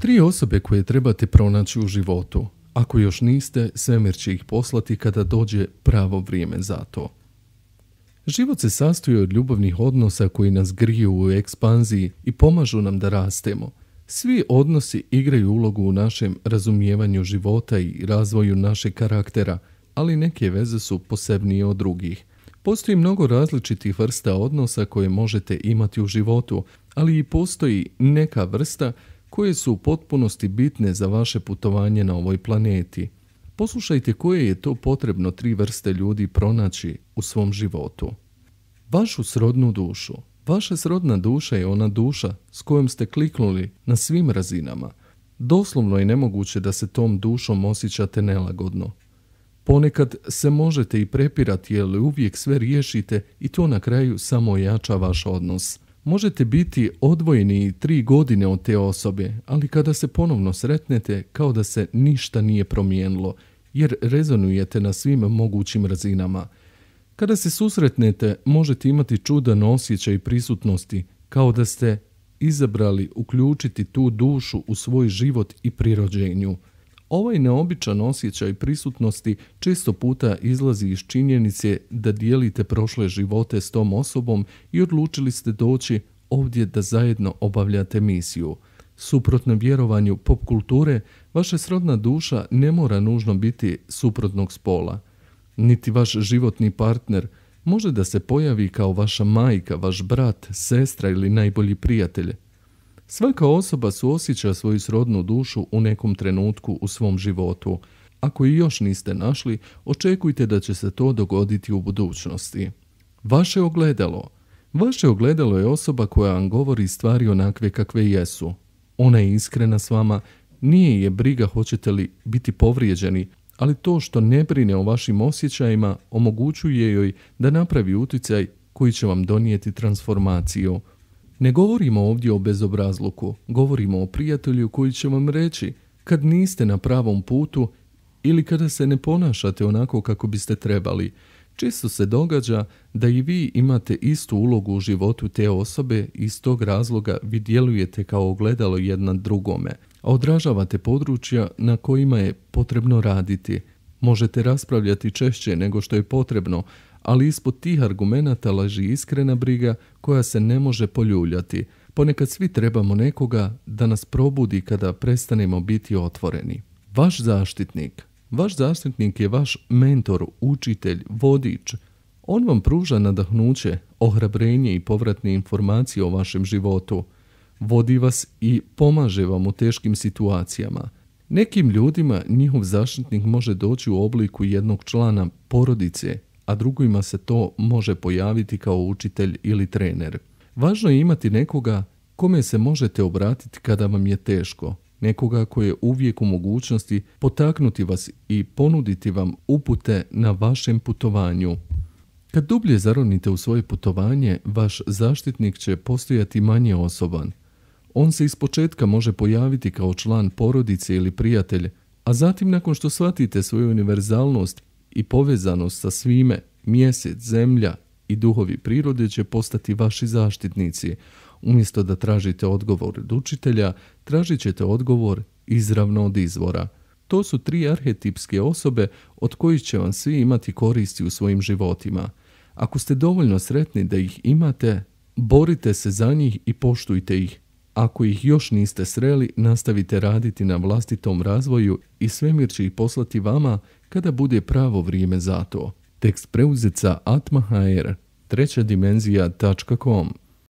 Tri osobe koje trebate pronaći u životu. Ako još niste, svemir će ih poslati kada dođe pravo vrijeme za to. Život se sastoji od ljubavnih odnosa koji nas griju u ekspanziji i pomažu nam da rastemo. Svi odnosi igraju ulogu u našem razumijevanju života i razvoju našeg karaktera, ali neke veze su posebnije od drugih. Postoji mnogo različitih vrsta odnosa koje možete imati u životu, ali i postoji neka vrsta koje su u potpunosti bitne za vaše putovanje na ovoj planeti. Poslušajte koje je to potrebno tri vrste ljudi pronaći u svom životu. Vašu srodnu dušu. Vaša srodna duša je ona duša s kojom ste kliknuli na svim razinama. Doslovno je nemoguće da se tom dušom osjećate nelagodno. Ponekad se možete i prepirati jer uvijek sve riješite i to na kraju samo jača vaš odnos. Možete biti odvojeni tri godine od te osobe, ali kada se ponovno sretnete, kao da se ništa nije promijenilo, jer rezonujete na svim mogućim razinama. Kada se susretnete, možete imati čudan osjećaj prisutnosti, kao da ste izabrali uključiti tu dušu u svoj život i prirođenju – Ovaj neobičan osjećaj prisutnosti često puta izlazi iz činjenice da dijelite prošle živote s tom osobom i odlučili ste doći ovdje da zajedno obavljate misiju. Suprotno vjerovanju pop kulture, vaša srodna duša ne mora nužno biti suprotnog spola. Niti vaš životni partner može da se pojavi kao vaša majka, vaš brat, sestra ili najbolji prijatelj. Svaka osoba suosjeća svoju srodnu dušu u nekom trenutku u svom životu. Ako ju još niste našli, očekujte da će se to dogoditi u budućnosti. Vaše ogledalo. Vaše ogledalo je osoba koja vam govori stvari onakve kakve jesu. Ona je iskrena s vama, nije je briga hoćete li biti povrijeđeni, ali to što ne brine o vašim osjećajima omogućuje joj da napravi utjecaj koji će vam donijeti transformaciju. Ne govorimo ovdje o bezobrazluku, govorimo o prijatelju koji će vam reći kad niste na pravom putu ili kada se ne ponašate onako kako biste trebali. Često se događa da i vi imate istu ulogu u životu te osobe i iz tog razloga vi djelujete kao ogledalo jedna drugome, a odražavate područja na kojima je potrebno raditi. Možete raspravljati češće nego što je potrebno, ali ispod tih argumenata laži iskrena briga koja se ne može poljuljati. Ponekad svi trebamo nekoga da nas probudi kada prestanemo biti otvoreni. Vaš zaštitnik. Vaš zaštitnik je vaš mentor, učitelj, vodič. On vam pruža nadahnuće, ohrabrenje i povratne informacije o vašem životu. Vodi vas i pomaže vam u teškim situacijama. Nekim ljudima njihov zaštitnik može doći u obliku jednog člana porodice, a drugima se to može pojaviti kao učitelj ili trener. Važno je imati nekoga kome se možete obratiti kada vam je teško, nekoga koji je uvijek u mogućnosti potaknuti vas i ponuditi vam upute na vašem putovanju. Kad dublje zaronite u svoje putovanje, vaš zaštitnik će postojati manje osoban. On se ispočetka može pojaviti kao član porodice ili prijatelj, a zatim nakon što shvatite svoju univerzalnost i povezanost sa svime, mjesec, zemlja i duhovi prirode će postati vaši zaštitnici. Umjesto da tražite odgovor od učitelja, tražit ćete odgovor izravno od izvora. To su tri arhetipske osobe od kojih će vam svi imati koristi u svojim životima. Ako ste dovoljno sretni da ih imate, borite se za njih i poštujte ih. Ako ih još niste sreli, nastavite raditi na vlastitom razvoju i svemir će ih poslati vama kada bude pravo vrijeme za to. Tekst preuzet sa atmahr, treća dimenzija.com.